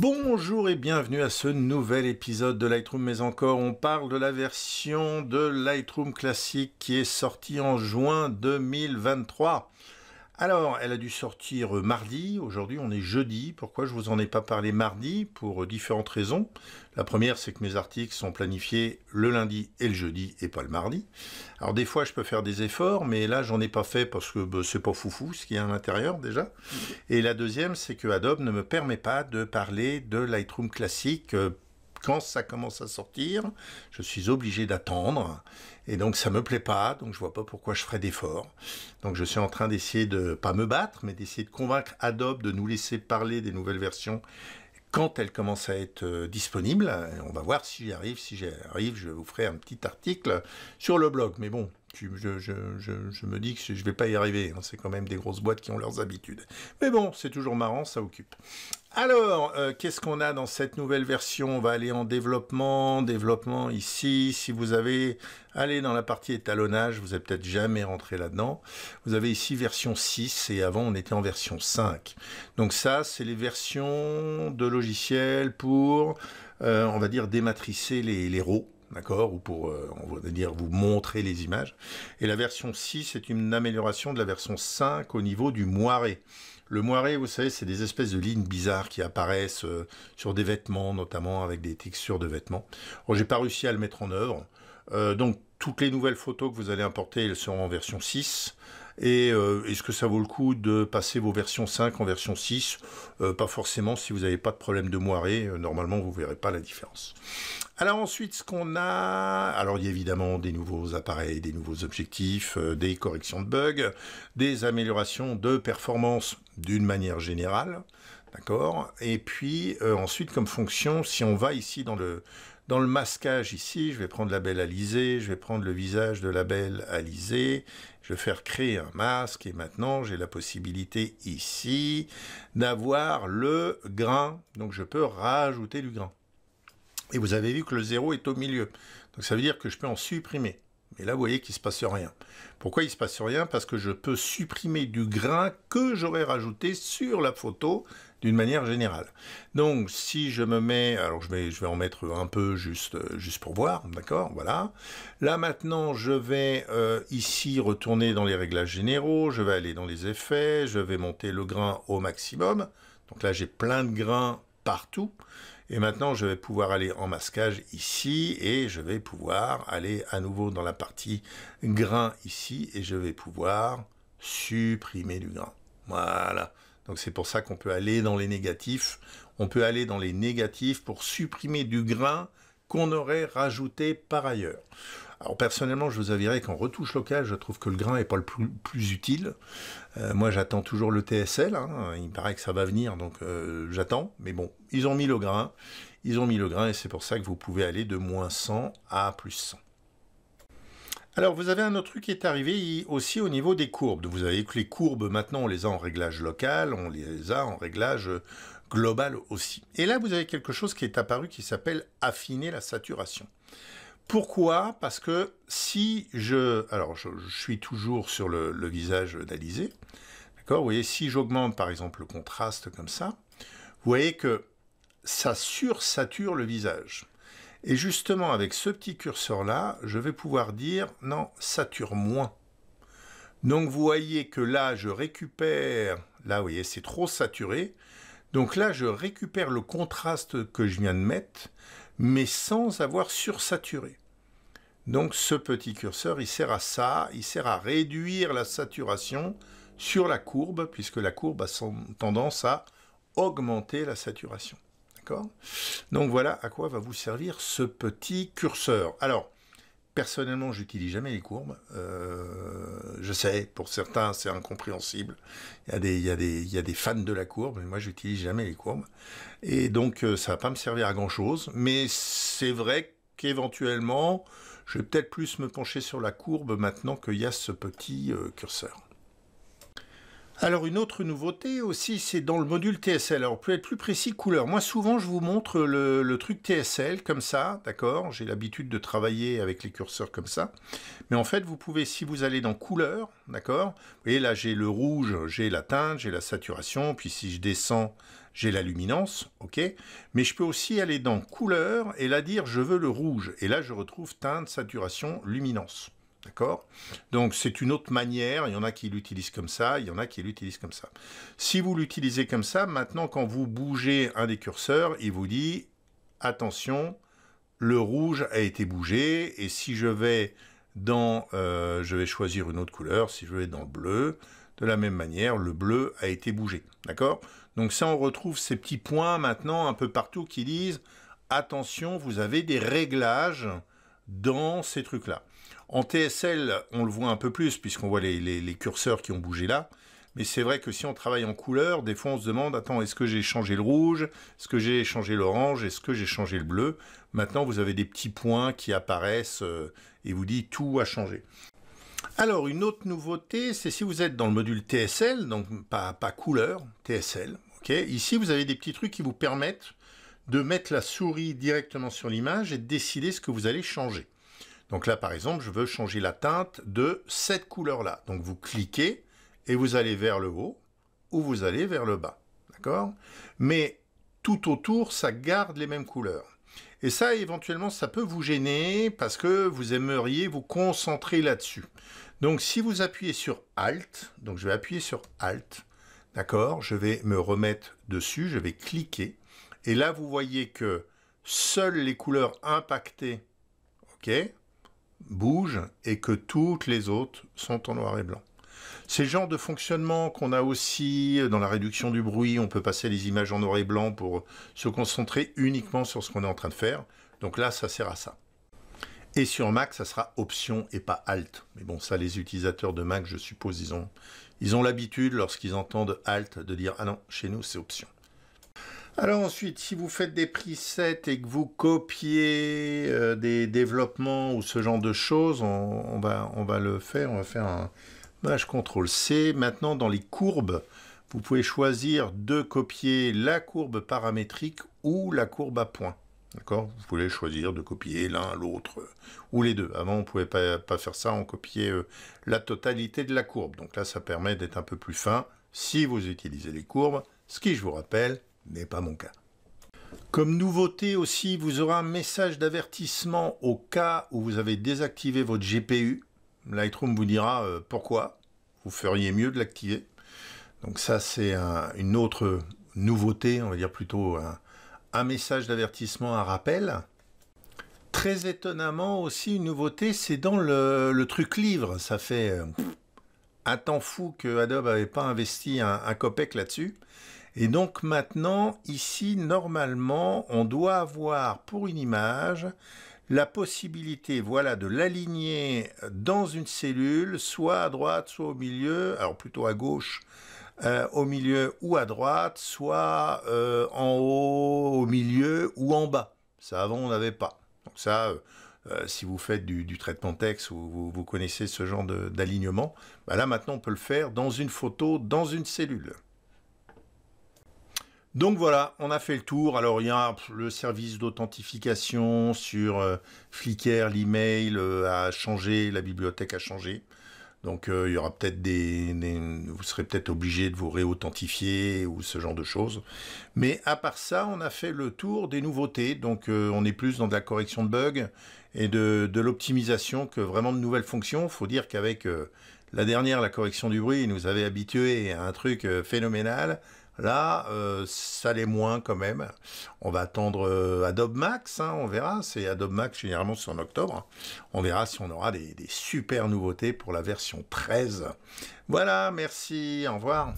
Bonjour et bienvenue à ce nouvel épisode de Lightroom, mais encore on parle de la version de Lightroom classique qui est sortie en juin 2023. Alors, elle a dû sortir euh, mardi. Aujourd'hui, on est jeudi. Pourquoi je vous en ai pas parlé mardi Pour euh, différentes raisons. La première, c'est que mes articles sont planifiés le lundi et le jeudi et pas le mardi. Alors, des fois, je peux faire des efforts, mais là, j'en ai pas fait parce que bah, c'est pas foufou ce qu'il y a à l'intérieur déjà. Mm. Et la deuxième, c'est que Adobe ne me permet pas de parler de Lightroom classique euh, quand ça commence à sortir, je suis obligé d'attendre. Et donc ça ne me plaît pas, donc je ne vois pas pourquoi je ferais d'efforts. Donc je suis en train d'essayer de pas me battre, mais d'essayer de convaincre Adobe de nous laisser parler des nouvelles versions quand elles commencent à être euh, disponibles. On va voir si j'y arrive. Si j'y arrive, je vous ferai un petit article sur le blog. Mais bon, je, me dis que je vais pas y arriver. Hein. C'est quand même des grosses boîtes qui ont leurs habitudes. Mais bon, c'est toujours marrant, ça occupe. Alors, euh, qu'est-ce qu'on a dans cette nouvelle version On va aller en développement, développement ici. Si vous avez allé dans la partie étalonnage, vous n'êtes peut-être jamais rentré là-dedans. Vous avez ici version 6 et avant on était en version 5. Donc ça, c'est les versions de logiciels pour, euh, on va dire, dématricer les, les d'accord Ou pour, euh, on va dire, vous montrer les images. Et la version 6 c'est une amélioration de la version 5 au niveau du moiré. Le moiré, vous savez, c'est des espèces de lignes bizarres qui apparaissent euh, sur des vêtements, notamment avec des textures de vêtements. j'ai pas réussi à le mettre en œuvre. Euh, donc, toutes les nouvelles photos que vous allez importer, elles seront en version 6. Et euh, est-ce que ça vaut le coup de passer vos versions 5 en version 6 euh, Pas forcément, si vous n'avez pas de problème de moirée. Euh, normalement vous ne verrez pas la différence. Alors ensuite, ce qu'on a, alors il y a évidemment des nouveaux appareils, des nouveaux objectifs, des corrections de bugs, des améliorations de performance d'une manière générale, d'accord Et puis ensuite, comme fonction, si on va ici dans le dans le masquage ici, je vais prendre la belle alisée, je vais prendre le visage de la belle alisée, je vais faire créer un masque et maintenant j'ai la possibilité ici d'avoir le grain. Donc je peux rajouter du grain. Et vous avez vu que le zéro est au milieu. Donc ça veut dire que je peux en supprimer. Mais là, vous voyez qu'il ne se passe rien. Pourquoi il ne se passe rien Parce que je peux supprimer du grain que j'aurais rajouté sur la photo d'une manière générale. Donc si je me mets, alors je vais, je vais en mettre un peu juste, euh, juste pour voir, d'accord, voilà. Là maintenant je vais euh, ici retourner dans les réglages généraux, je vais aller dans les effets, je vais monter le grain au maximum. Donc là j'ai plein de grains partout. Et maintenant, je vais pouvoir aller en masquage ici et je vais pouvoir aller à nouveau dans la partie grain ici et je vais pouvoir supprimer du grain. Voilà. Donc c'est pour ça qu'on peut aller dans les négatifs. On peut aller dans les négatifs pour supprimer du grain qu'on aurait rajouté par ailleurs. Alors personnellement, je vous avouerai qu'en retouche locale, je trouve que le grain n'est pas le plus, utile. Euh, moi, j'attends toujours le TSL. Hein. Il me paraît que ça va venir, donc euh, j'attends. Mais bon, ils ont mis le grain. Ils ont mis le grain et c'est pour ça que vous pouvez aller de moins 100 à plus 100. Alors vous avez un autre truc qui est arrivé aussi au niveau des courbes. Vous avez que les courbes maintenant on les a en réglage local, on les a en réglage euh, global aussi. Et là vous avez quelque chose qui est apparu qui s'appelle affiner la saturation. Pourquoi Parce que si je... Alors je, suis toujours sur le, visage d'Alizé. D'accord Vous voyez, si j'augmente par exemple le contraste comme ça, vous voyez que ça sursature le visage. Et justement, avec ce petit curseur-là, je vais pouvoir dire « non, sature moins ». Donc vous voyez que là, je récupère, là vous voyez, c'est trop saturé. Donc là, je récupère le contraste que je viens de mettre, mais sans avoir sursaturé. Donc ce petit curseur, il sert à ça, il sert à réduire la saturation sur la courbe, puisque la courbe a tendance à augmenter la saturation. Donc voilà à quoi va vous servir ce petit curseur. Alors, personnellement, j'utilise jamais les courbes. Euh, je sais, pour certains, c'est incompréhensible. Il y, a des, fans de la courbe, mais moi, j'utilise jamais les courbes. Et donc, euh, ça va pas me servir à grand-chose. Mais c'est vrai qu'éventuellement, je vais peut-être plus me pencher sur la courbe maintenant qu'il y a ce petit euh, curseur. Alors une autre nouveauté aussi, c'est dans le module TSL. Alors pour être plus précis, couleur. Moi souvent je vous montre le, le truc TSL comme ça, d'accord J'ai l'habitude de travailler avec les curseurs comme ça. Mais en fait vous pouvez, si vous allez dans couleur, d'accord Vous voyez là j'ai le rouge, j'ai la teinte, j'ai la saturation, puis si je descends, j'ai la luminance, ok Mais je peux aussi aller dans couleur et là dire je veux le rouge. Et là je retrouve teinte, saturation, luminance. D'accord Donc c'est une autre manière, il y en a qui l'utilisent comme ça, il y en a qui l'utilisent comme ça. Si vous l'utilisez comme ça, maintenant quand vous bougez un des curseurs, il vous dit attention, le rouge a été bougé et si je vais dans euh, je vais choisir une autre couleur, si je vais dans le bleu, de la même manière, le bleu a été bougé. D'accord Donc ça on retrouve ces petits points maintenant un peu partout qui disent attention, vous avez des réglages dans ces trucs-là. En TSL, on le voit un peu plus, puisqu'on voit les, curseurs qui ont bougé là. Mais c'est vrai que si on travaille en couleur, des fois on se demande, attends, est-ce que j'ai changé le rouge Est-ce que j'ai changé l'orange Est-ce que j'ai changé le bleu Maintenant, vous avez des petits points qui apparaissent euh, et vous dit tout a changé. Alors, une autre nouveauté, c'est si vous êtes dans le module TSL, donc pas, couleur, TSL, ici vous avez des petits trucs qui vous permettent de mettre la souris directement sur l'image et de décider ce que vous allez changer. Donc là, par exemple, je veux changer la teinte de cette couleur-là. Donc vous cliquez et vous allez vers le haut ou vous allez vers le bas. D'accord Mais tout autour, ça garde les mêmes couleurs. Et ça, éventuellement, ça peut vous gêner parce que vous aimeriez vous concentrer là-dessus. Donc, si vous appuyez sur Alt, donc je vais appuyer sur Alt, d'accord Je vais me remettre dessus, je vais cliquer. Et là, vous voyez que seules les couleurs impactées, ok bouge et que toutes les autres sont en noir et blanc. C'est le genre de fonctionnement qu'on a aussi dans la réduction du bruit. On peut passer les images en noir et blanc pour se concentrer uniquement sur ce qu'on est en train de faire. Donc là, ça sert à ça. Et sur Mac, ça sera option et pas alt. Mais bon, ça, les utilisateurs de Mac, je suppose, ils ont ils ont l'habitude, lorsqu'ils entendent alt, de dire Ah non, chez nous, c'est option. Alors ensuite, si vous faites des presets et que vous copiez euh, des développements ou ce genre de choses, on, va, on va le faire, on va faire un match CTRL C. Maintenant, dans les courbes, vous pouvez choisir de copier la courbe paramétrique ou la courbe à points. D'accord Vous pouvez choisir de copier l'un, l'autre, euh, ou les deux. Avant, on ne pouvait pas, faire ça, on copiait euh, la totalité de la courbe. Donc là, ça permet d'être un peu plus fin si vous utilisez les courbes, ce qui, je vous rappelle, n'est pas mon cas. Comme nouveauté aussi, vous aurez un message d'avertissement au cas où vous avez désactivé votre GPU. Lightroom vous dira euh, pourquoi. Vous feriez mieux de l'activer. Donc ça, c'est une autre nouveauté, on va dire plutôt un, message d'avertissement, un rappel. Très étonnamment aussi, une nouveauté, c'est dans le, truc livre. Ça fait euh, un temps fou que Adobe n'avait pas investi un, un copec là-dessus. Et donc maintenant, ici, normalement, on doit avoir pour une image la possibilité voilà, de l'aligner dans une cellule, soit à droite, soit au milieu, alors plutôt à gauche, euh, au milieu ou à droite, soit euh, en haut, au milieu ou en bas. Ça avant, on n'avait pas. Donc ça, euh, si vous faites du, traitement texte ou vous, connaissez ce genre d'alignement, bah là maintenant, on peut le faire dans une photo, dans une cellule. Donc voilà, on a fait le tour. Alors il y a le service d'authentification sur euh, Flickr, l'email euh, a changé, la bibliothèque a changé. Donc euh, il y aura peut-être des, vous serez peut-être obligé de vous réauthentifier ou ce genre de choses. Mais à part ça, on a fait le tour des nouveautés. Donc on est plus dans de la correction de bugs et de, l'optimisation que vraiment de nouvelles fonctions. il Faut dire qu'avec la dernière, la correction du bruit, nous avait habitué à un truc phénoménal. Là, euh, ça l'est moins quand même. On va attendre euh, Adobe Max, hein, on verra. C'est Adobe Max généralement c'est en octobre. On verra si on aura des, des super nouveautés pour la version 13. Voilà, merci, au revoir.